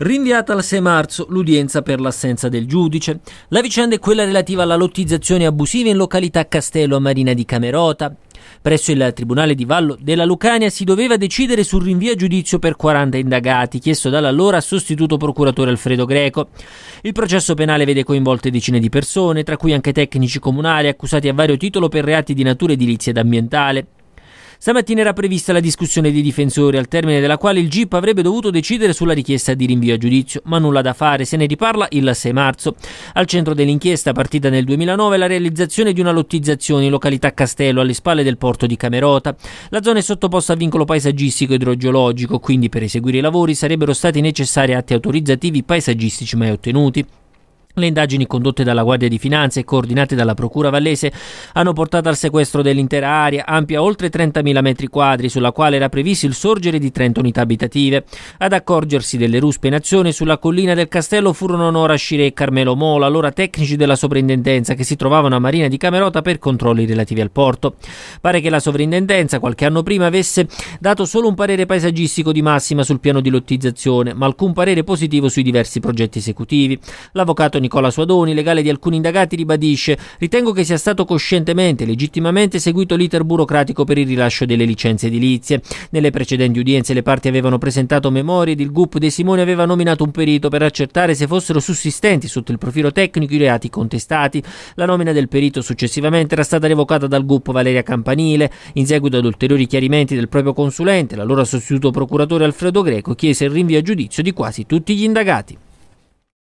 Rinviata al 6 marzo l'udienza per l'assenza del giudice. La vicenda è quella relativa alla lottizzazione abusiva in località Castello a Marina di Camerota. Presso il Tribunale di Vallo della Lucania si doveva decidere sul rinvio a giudizio per 40 indagati, chiesto dall'allora sostituto procuratore Alfredo Greco. Il processo penale vede coinvolte decine di persone, tra cui anche tecnici comunali accusati a vario titolo per reati di natura edilizia ed ambientale. Stamattina era prevista la discussione dei difensori, al termine della quale il GIP avrebbe dovuto decidere sulla richiesta di rinvio a giudizio, ma nulla da fare, se ne riparla il 6 marzo. Al centro dell'inchiesta, partita nel 2009, la realizzazione di una lottizzazione in località Castello, alle spalle del porto di Camerota. La zona è sottoposta a vincolo paesaggistico idrogeologico, quindi per eseguire i lavori sarebbero stati necessari atti autorizzativi paesaggistici mai ottenuti. Le indagini condotte dalla Guardia di Finanza e coordinate dalla Procura Vallese hanno portato al sequestro dell'intera area, ampia oltre 30.000 metri quadri, sulla quale era previsto il sorgere di 30 unità abitative. Ad accorgersi delle ruspe in azione sulla collina del castello furono Nora Scire e Carmelo Mola, allora tecnici della sovrintendenza che si trovavano a Marina di Camerota per controlli relativi al porto. Pare che la sovrintendenza qualche anno prima avesse dato solo un parere paesaggistico di massima sul piano di lottizzazione, ma alcun parere positivo sui diversi progetti esecutivi. L'avvocato Nicola Suadoni, legale di alcuni indagati, ribadisce «Ritengo che sia stato coscientemente e legittimamente seguito l'iter burocratico per il rilascio delle licenze edilizie. Nelle precedenti udienze le parti avevano presentato memorie ed il GUP De Simone aveva nominato un perito per accertare se fossero sussistenti sotto il profilo tecnico i reati contestati. La nomina del perito successivamente era stata revocata dal GUP Valeria Campanile. In seguito ad ulteriori chiarimenti del proprio consulente, l'allora sostituto procuratore Alfredo Greco chiese il rinvio a giudizio di quasi tutti gli indagati.